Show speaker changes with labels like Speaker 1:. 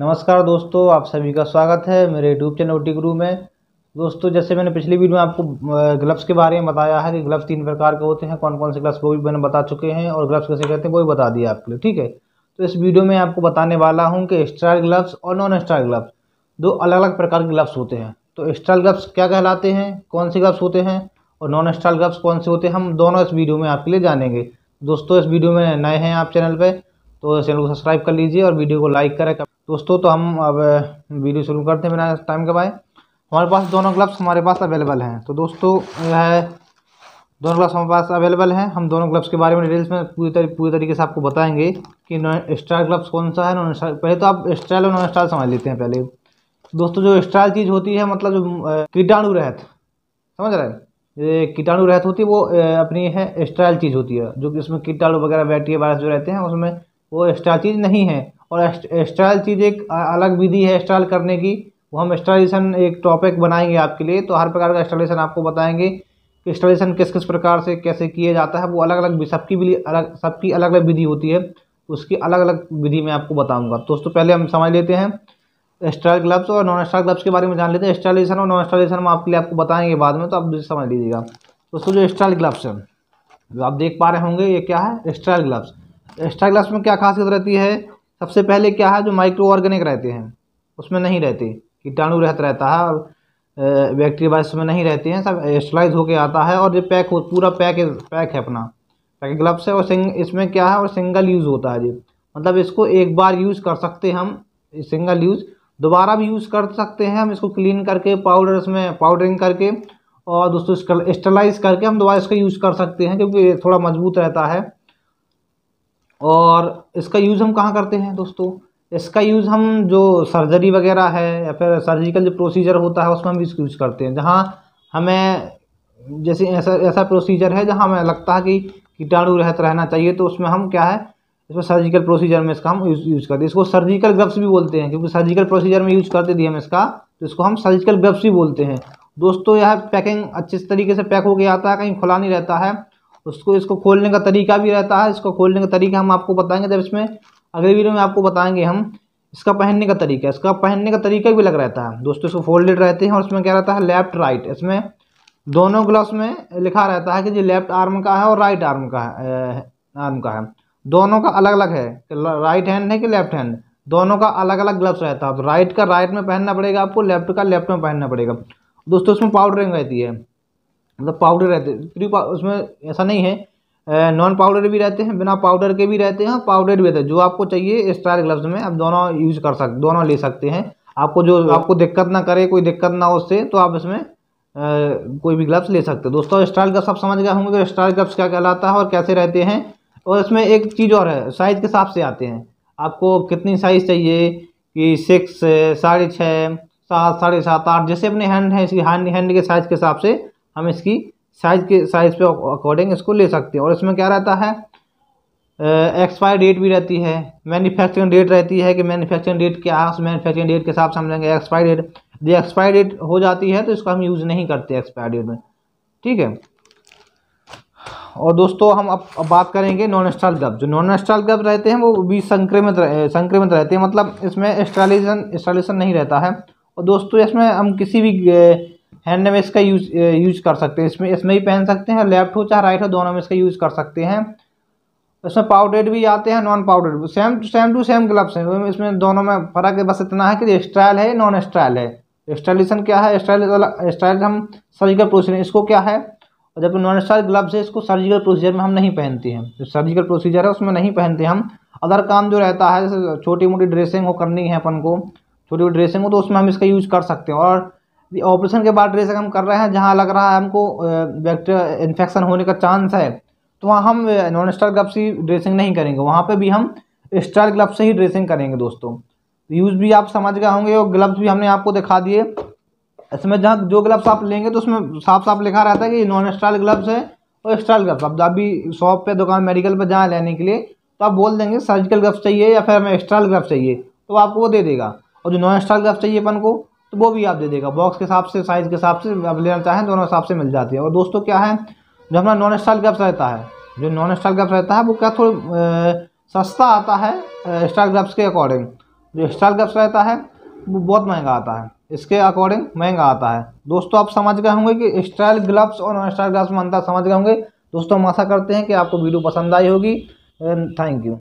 Speaker 1: नमस्कार दोस्तों आप सभी का स्वागत है मेरे यूट्यूब चैनल ओटी गुरु में दोस्तों जैसे मैंने पिछली वीडियो में आपको ग्लव्स के बारे में बताया है कि ग्लव्स तीन प्रकार के होते हैं कौन कौन से ग्लव्स वो भी मैंने बता चुके हैं और ग्लव्स कैसे कहते हैं वो भी बता दिया आपके लिए ठीक है तो इस वीडियो में आपको बताने वाला हूँ कि स्टार ग्लव्स और नॉन स्टार ग्लव्स दो अलग अलग प्रकार के ग्लव्स होते हैं तो स्ट्राइल ग्लव्स क्या कहलाते हैं कौन से ग्लव्स होते हैं और नॉन स्ट्राइल ग्लव्स कौन से होते हैं हम दोनों इस वीडियो में आपके लिए जानेंगे दोस्तों इस वीडियो में नए हैं आप चैनल पर तो चैनल को सब्सक्राइब कर लीजिए और वीडियो को लाइक करें दोस्तों तो हम अब वीडियो शुरू करते हैं बिना टाइम के बाय हमारे पास दोनों ग्लव्स हमारे पास अवेलेबल हैं तो दोस्तों यह है दोनों ग्लव्स हमारे पास अवेलेबल हैं हम दोनों ग्लव्स के बारे में डिटेल्स में पूरी तरी, पूरी तरीके से आपको बताएंगे कि नॉन स्टाइल ग्लव्स कौन सा है नॉन स्टाइल पहले तो आप स्टाइल और नॉन स्टाइल समझ लेते हैं पहले दोस्तों जो स्टाइल चीज़ होती है मतलब जो कीटाणु रहत समझ रहे हैं कीटाणु रहत होती है वो अपनी है स्टाइल चीज़ होती है जो कि उसमें कीटाणु वगैरह बैक्टीरिया वायरस जो रहते हैं उसमें वो स्टाइल चीज़ नहीं है और स्टाइल चीज़ एक अलग विधि है स्टाइल करने की वो हम स्टाइलेशन एक टॉपिक बनाएंगे आपके लिए तो हर प्रकार का स्टाइलेशन आपको बताएंगे कि स्टाइलेशन किस किस प्रकार से कैसे किया जाता है वो अलग अलग सबकी भी अलग सबकी अलग अलग विधि होती है उसकी अलग अलग विधि मैं आपको बताऊंगा दोस्तों पहले हम समझ लेते हैं स्टाइल ग्लब्स और नॉन स्टाइल ग्लब्स के बारे में जान लेते हैं स्टाइलेशन और नॉन स्टाइलेशन हम आपके लिए आपको बताएंगे बाद में तो आप समझ लीजिएगा दोस्तों जो स्टाइल ग्लब्स हैं जो आप देख पा रहे होंगे ये क्या है स्टाइल ग्लब्स स्टाइल ग्लब्स में क्या खासियत रहती है सबसे पहले क्या है जो माइक्रो ऑर्गेनिक रहते हैं उसमें नहीं रहते कीटाणु रहत रहता है और बैक्टीरिया उसमें नहीं रहते हैं सब एस्ट्राइज होके आता है और ये पैक हो पूरा पैक पैक है अपना पैक ग्लव्स है और सिंग इसमें क्या है और सिंगल यूज़ होता है ये मतलब इसको एक बार यूज़ कर सकते हम सिंगल यूज़ दोबारा भी यूज़ कर सकते हैं हम इसको क्लीन करके पाउडर इसमें पाउडरिंग करके और दोस्तों स्टरलाइज करके हम दोबारा इसका यूज़ कर सकते हैं क्योंकि थोड़ा मजबूत रहता है और इसका यूज़ हम कहाँ करते हैं दोस्तों इसका यूज़ हम जो सर्जरी वगैरह है या फिर सर्जिकल जो प्रोसीजर होता है उसमें हम इसका यूज़ करते हैं जहाँ हमें जैसे ऐसा ऐसा प्रोसीजर है जहाँ हमें लगता है कि कीटाणु रहत रहना चाहिए तो उसमें हम क्या है इसमें सर्जिकल प्रोसीजर में इसका हम यूज़ यूज़ करते हैं इसको सर्जिकल ग्रब्स भी बोलते हैं क्योंकि सर्जिकल प्रोसीजर में यूज़ करते थे हम इसका तो इसको हम सर्जिकल ग्रब्स भी बोलते हैं दोस्तों यह पैकिंग अच्छे तरीके से पैक गया आता है कहीं खुला नहीं रहता है उसको इसको खोलने का तरीका भी रहता है इसको खोलने का तरीका हम आपको बताएंगे जब इसमें अगले वीडियो में आपको बताएंगे हम इसका पहनने का तरीका इसका पहनने का तरीका भी लग रहता है दोस्तों इसको फोल्डेड रहते हैं और इसमें क्या रहता है लेफ्ट राइट इसमें दोनों ग्लव्स में लिखा रहता है कि जी लेफ्ट आर्म का है और राइट आर्म का है आर्म का है दोनों का अलग अलग है राइट हैंड है कि लेफ्ट हैंड दोनों का अलग अलग ग्लव्स रहता है तो राइट का राइट में पहनना पड़ेगा आपको लेफ्ट का लेफ्ट में पहनना पड़ेगा दोस्तों इसमें पाउडरिंग रहती है मतलब पाउडर रहते हैं प्री उसमें ऐसा नहीं है नॉन पाउडर भी रहते हैं बिना पाउडर के भी रहते हैं पाउडर हाँ, भी रहते हैं जो आपको चाहिए स्टार ग्लव्स में आप दोनों यूज कर सकते दोनों ले सकते हैं आपको जो आपको दिक्कत ना करे कोई दिक्कत ना हो उससे तो आप इसमें कोई भी ग्लव्स ले सकते हो दोस्तों स्टार ग्लव्स आप समझ गए होंगे कि स्टार ग्लव्स क्या कहलाता है और कैसे रहते हैं और इसमें एक चीज़ और है साइज़ के हिसाब से आते हैं आपको कितनी साइज़ चाहिए कि सिक्स साढ़े छः सात साढ़े सात आठ जैसे अपने हैंड है इसकी हैंड हैंड के साइज़ के हिसाब से हम इसकी साइज़ के साइज़ पे अकॉर्डिंग इसको ले सकते हैं और इसमें क्या रहता है एक्सपायर डेट भी रहती है मैन्युफैक्चरिंग डेट रहती है कि मैन्युफैक्चरिंग डेट के आस मैन्युफैक्चरिंग डेट के हिसाब से हम लेंगे एक्सपायर डेट यदि एक्सपायर डेट हो जाती है तो इसको हम यूज़ नहीं करते एक्सपायर डेट में ठीक है और दोस्तों हम अब, अब बात करेंगे नॉन स्टॉल गप जो नॉन स्टॉल गप रहते हैं वो भी संक्रमित रह, संक्रमित रहते हैं मतलब इसमें स्टॉलेशन स्टॉलेशन नहीं रहता है और दोस्तों इसमें हम किसी भी हैंड में इसका यूज यूज कर सकते हैं इसमें इसमें भी पहन सकते हैं लेफ्ट हो चाहे राइट हो दोनों में इसका यूज कर सकते हैं इसमें पाउडेड भी आते हैं नॉन पाउडेड भी same same to same gloves हैं इसमें दोनों में फ़र्क है बस इतना है कि स्टाइल है नॉन स्टाइल है स्टाइलिशन क्या है स्टाइल स्टाइल हम सर्जिकल प्रोसीजर इसको क्या है और जब नॉन स्टाइल ग्लव्स है इसको सर्जिकल प्रोसीजर में हम नहीं पहनते हैं जो सर्जिकल प्रोसीजर है उसमें नहीं पहनते हम अदर काम जो रहता है जैसे छोटी मोटी ड्रेसिंग हो करनी है अपन को छोटी मोटी ड्रेसिंग हो तो उसमें हम इसका यूज़ कर सकते हैं और ऑपरेशन के बाद ड्रेसिंग हम कर रहे हैं जहाँ लग रहा है हमको बैक्टीरिया इन्फेक्शन होने का चांस है तो वहाँ हम नॉन स्टार ग्लव से ड्रेसिंग नहीं करेंगे वहाँ पर भी हम स्टार ग्लव से ही ड्रेसिंग करेंगे दोस्तों यूज़ भी आप समझ गए होंगे और ग्लव्स भी हमने आपको दिखा दिए इसमें जहाँ जो ग्लव्स आप लेंगे तो उसमें साफ साफ लिखा रहता है कि नॉन स्टाइल ग्लव्स है और स्टाइल ग्लव्स आप जब भी शॉप पे दुकान मेडिकल पे जाएँ लेने के लिए तो आप बोल देंगे सर्जिकल ग्लब्स चाहिए या फिर हमें स्टाइल ग्लब्स चाहिए तो आपको वो दे देगा और जो नॉन स्टाइल ग्लब्स चाहिए अपन को तो वो भी आप दे देगा बॉक्स के हिसाब से साइज़ के हिसाब से आप लेना चाहें दोनों हिसाब से मिल जाती है और दोस्तों क्या है जो हमारा नॉन स्टाइल ग्राफ्स रहता है जो नॉन स्टाइल ग्राफ्स रहता है वो क्या थोड़ा सस्ता आता है स्टाइल ग्राफ्स के अकॉर्डिंग जो स्टाइल ग्राफ्स रहता है वो बहुत महंगा आता है इसके अकॉर्डिंग महंगा आता है दोस्तों आप समझ गए होंगे कि स्टाइल ग्लव्स और नॉन स्टाइल ग्लव्स में अंतर समझ गए होंगे दोस्तों हम आशा करते हैं कि आपको वीडियो पसंद आई होगी थैंक यू